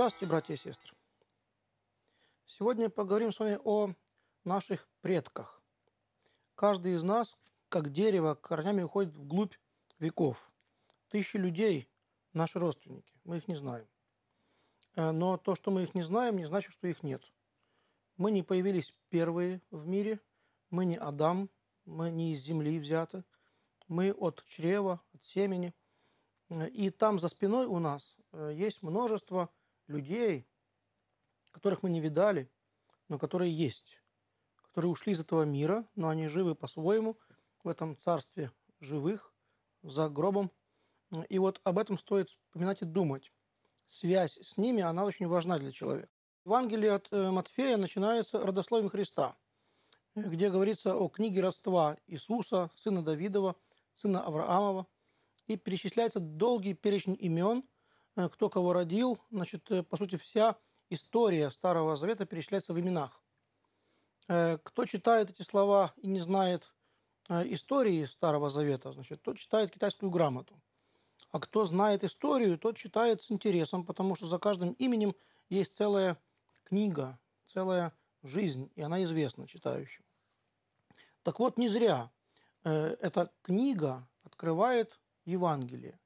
Здравствуйте, братья и сестры! Сегодня поговорим с вами о наших предках. Каждый из нас, как дерево, корнями уходит вглубь веков. Тысячи людей – наши родственники, мы их не знаем. Э, но то, что мы их не знаем, не значит, что их нет. Мы не появились первые в мире, мы не Адам, мы не из земли взяты, мы от чрева, от семени. Э, и там за спиной у нас э, есть множество – людей, которых мы не видали, но которые есть, которые ушли из этого мира, но они живы по-своему в этом царстве живых, за гробом. И вот об этом стоит вспоминать и думать. Связь с ними, она очень важна для человека. Евангелие от э, Матфея начинается родословием Христа, где говорится о книге родства Иисуса, сына Давидова, сына Авраамова, и перечисляется долгий перечень имен, Э, кто кого родил. Значит, э, по сути, вся история Старого Завета перечисляется в именах. Э, кто читает эти слова и не знает истории Старого Завета, значит, тот читает китайскую грамоту. А кто знает историю, тот читает с интересом, потому что за каждым именем есть целая книга, целая жизнь, и она известна читающему. Так вот, не зря эта книга открывает Евангелие,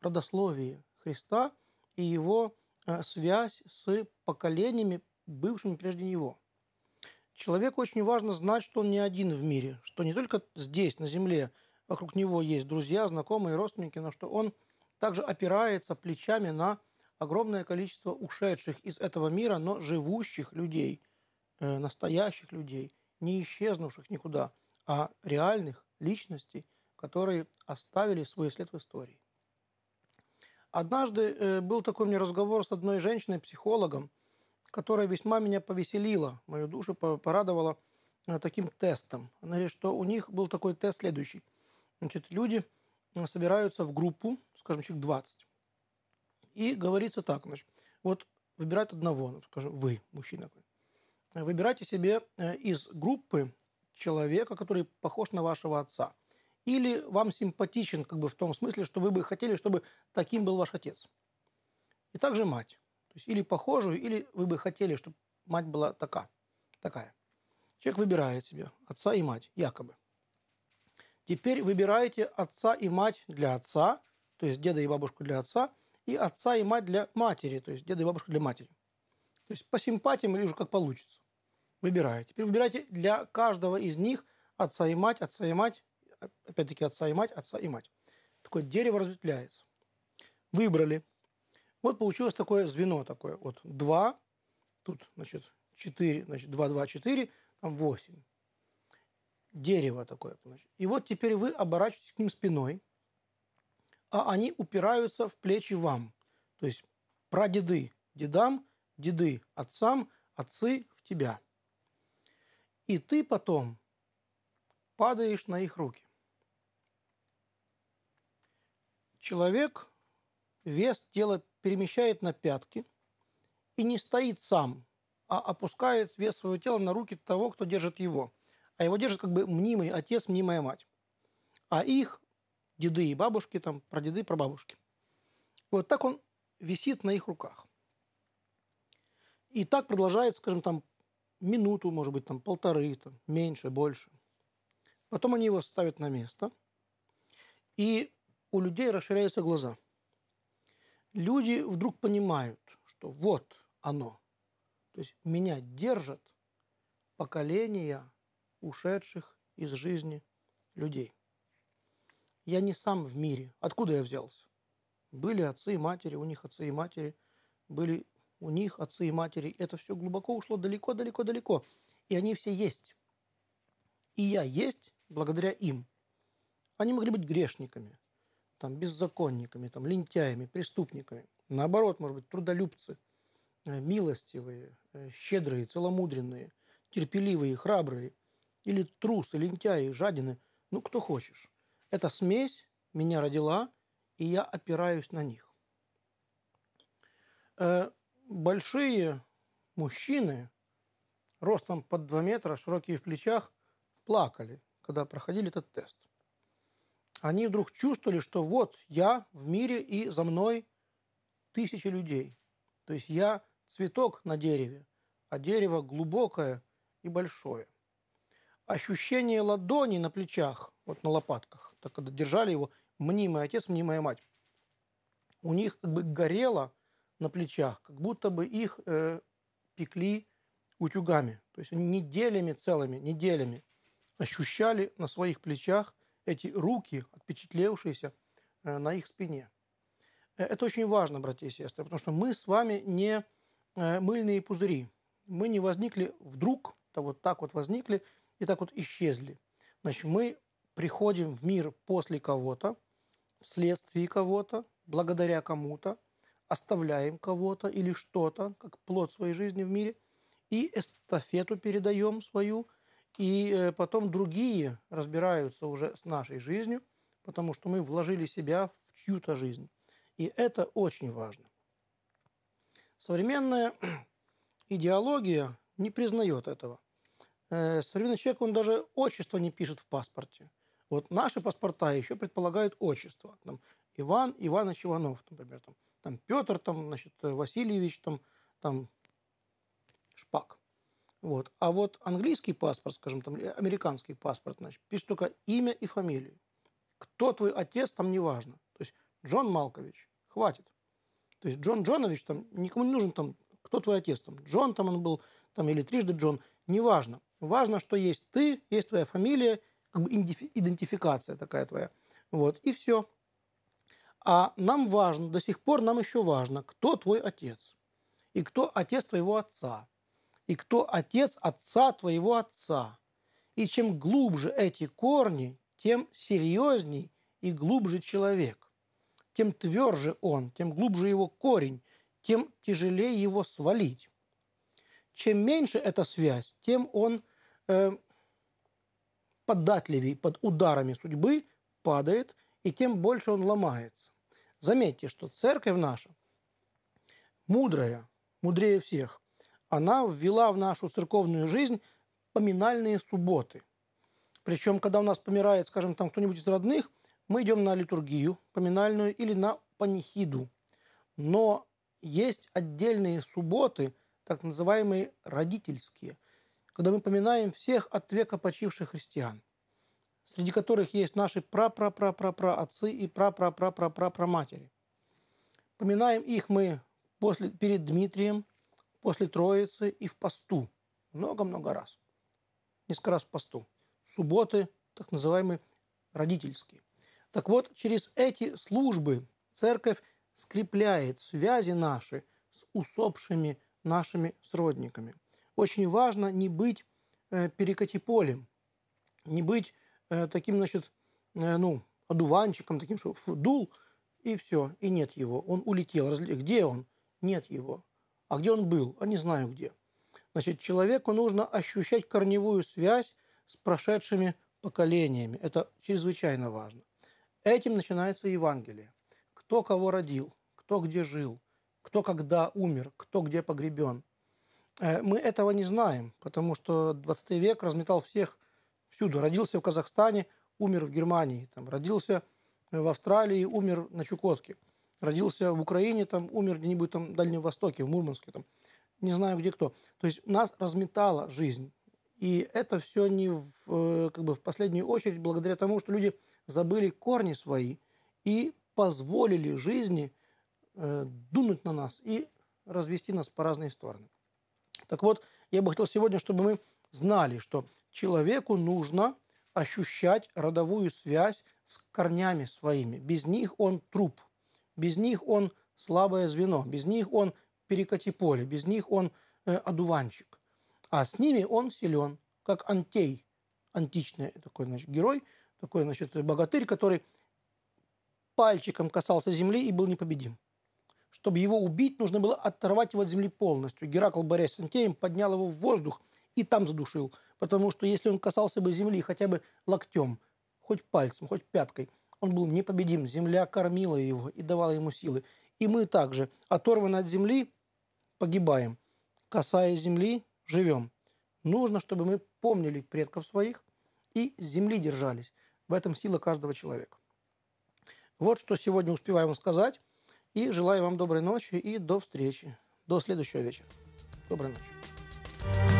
родословие, Христа и его э, связь с поколениями, бывшими прежде него. Человеку очень важно знать, что он не один в мире, что не только здесь, на земле, вокруг него есть друзья, знакомые, родственники, но что он также опирается плечами на огромное количество ушедших из этого мира, но живущих людей, э, настоящих людей, не исчезнувших никуда, а реальных личностей, которые оставили свой след в истории. Однажды э, был такой мне разговор с одной женщиной, психологом, которая весьма меня повеселила, мою душу порадовала э, таким тестом. Она говорит, что у них был такой тест следующий. Значит, люди э, собираются в группу, скажем, человек 20. И говорится так, значит, вот выбирать одного, ну, скажем, вы, мужчина. Выбирайте себе из группы человека, который похож на вашего отца – или вам симпатичен как бы в том смысле, что вы бы хотели, чтобы таким был ваш отец. И также мать. То есть или похожую, или вы бы хотели, чтобы мать была такая, такая. Человек выбирает себе отца и мать, якобы. Теперь выбираете отца и мать для отца, то есть деда и бабушку для отца, и отца и мать для матери, то есть деда и бабушку для матери. То есть по симпатиям или уже как получится. Выбираете. Теперь выбирайте для каждого из них отца и мать, отца и мать, опять-таки отца и мать, отца и мать. Такое дерево разветвляется. Выбрали. Вот получилось такое звено такое. Вот два, тут, значит, четыре, значит, два два четыре, там восемь, Дерево такое. Значит. И вот теперь вы оборачиваетесь к ним спиной, а они упираются в плечи вам. То есть прадеды дедам, деды отцам, отцы в тебя. И ты потом падаешь на их руки. человек вес тела перемещает на пятки и не стоит сам, а опускает вес своего тела на руки того, кто держит его. А его держит как бы мнимый отец, мнимая мать. А их деды и бабушки, там, прадеды, прабабушки. Вот так он висит на их руках. И так продолжает, скажем, там, минуту, может быть, там, полторы, там, меньше, больше. Потом они его ставят на место. И у людей расширяются глаза. Люди вдруг понимают, что вот оно. То есть меня держат поколения ушедших из жизни людей. Я не сам в мире. Откуда я взялся? Были отцы и матери, у них отцы и матери, были у них отцы и матери. Это все глубоко ушло далеко-далеко-далеко. И они все есть. И я есть благодаря им. Они могли быть грешниками, там, беззаконниками, там, лентяями, преступниками. Наоборот, может быть, трудолюбцы, э, милостивые, э, щедрые, целомудренные, терпеливые, храбрые, или трусы, лентяи, жадины, ну, кто хочешь. Эта смесь меня родила, и я опираюсь на них. Э, большие мужчины, ростом под 2 метра, широкие в плечах, плакали, когда проходили этот тест – они вдруг чувствовали, что вот я в мире и за мной тысячи людей. То есть я цветок на дереве, а дерево глубокое и большое. Ощущение ладони на плечах, вот на лопатках, так когда держали его мнимый отец, мнимая мать, у них как бы горело на плечах, как будто бы их э, пекли утюгами. То есть неделями целыми, неделями ощущали на своих плечах – эти руки, отпечатлевшиеся э, на их спине. Э, это очень важно, братья и сестры, потому что мы с вами не э, мыльные пузыри. Мы не возникли вдруг, то вот так вот возникли и так вот исчезли. Значит, мы приходим в мир после кого-то, вследствие кого-то, благодаря кому-то, оставляем кого-то или что-то, как плод своей жизни в мире, и эстафету передаем свою и э, потом другие разбираются уже с нашей жизнью, потому что мы вложили себя в чью-то жизнь. И это очень важно. Современная идеология не признает этого. Э, современный человек, он даже отчество не пишет в паспорте. Вот наши паспорта еще предполагают отчество. Там, Иван Иванович Иванов, например, там, там Петр, там, значит, э, Васильевич, там, там Шпак. Вот. А вот английский паспорт, скажем, там, э, американский паспорт, значит, пишет только имя и фамилию. Кто твой отец, там не важно. То есть Джон Малкович, хватит. То есть Джон Джонович, там, никому не нужен там, кто твой отец, там, Джон там он был, там, или трижды Джон, неважно. Важно, что есть ты, есть твоя фамилия, как бы идентификация такая твоя. Вот, и все. А нам важно, до сих пор нам еще важно, кто твой отец и кто отец твоего отца и кто отец отца твоего отца. И чем глубже эти корни, тем серьезней и глубже человек. Тем тверже он, тем глубже его корень, тем тяжелее его свалить. Чем меньше эта связь, тем он э, податливей под ударами судьбы падает, и тем больше он ломается. Заметьте, что церковь наша мудрая, мудрее всех, она ввела в нашу церковную жизнь поминальные субботы. Причем, когда у нас помирает, скажем, там кто-нибудь из родных, мы идем на литургию поминальную или на панихиду. Но есть отдельные субботы, так называемые родительские, когда мы поминаем всех от века почивших христиан, среди которых есть наши пра-пра-пра-пра-пра отцы и пра-пра-пра-пра-пра-пра матери. Поминаем их мы после, перед Дмитрием – после Троицы и в посту. Много-много раз. Несколько раз в посту. Субботы, так называемые родительские. Так вот, через эти службы церковь скрепляет связи наши с усопшими нашими сродниками. Очень важно не быть э, перекати-полем, не быть э, таким, значит, э, ну, одуванчиком, таким, что фу, дул, и все, и нет его. Он улетел. Где он? Нет его. А где он был? А не знаю где. Значит, человеку нужно ощущать корневую связь с прошедшими поколениями. Это чрезвычайно важно. Этим начинается Евангелие. Кто кого родил, кто где жил, кто когда умер, кто где погребен. Э, мы этого не знаем, потому что 20 век разметал всех всюду. Родился в Казахстане, умер в Германии, там, родился в Австралии, умер на Чукотке – родился в Украине, там, умер где-нибудь там в Дальнем Востоке, в Мурманске, там, не знаю где кто. То есть нас разметала жизнь. И это все не в, э, как бы в последнюю очередь благодаря тому, что люди забыли корни свои и позволили жизни э, дунуть на нас и развести нас по разные стороны. Так вот, я бы хотел сегодня, чтобы мы знали, что человеку нужно ощущать родовую связь с корнями своими. Без них он труп – без них он слабое звено, без них он перекати поле, без них он э, одуванчик. А с ними он силен, как антей, античный такой значит, герой, такой значит, богатырь, который пальчиком касался земли и был непобедим. Чтобы его убить, нужно было оторвать его от земли полностью. Геракл, борясь с Антеем, поднял его в воздух и там задушил. Потому что если он касался бы земли хотя бы локтем, хоть пальцем, хоть пяткой – он был непобедим, земля кормила его и давала ему силы. И мы также, оторваны от земли, погибаем. Касаясь земли, живем. Нужно, чтобы мы помнили предков своих и земли держались. В этом сила каждого человека. Вот что сегодня успеваю вам сказать. И желаю вам доброй ночи и до встречи. До следующего вечера. Доброй ночи.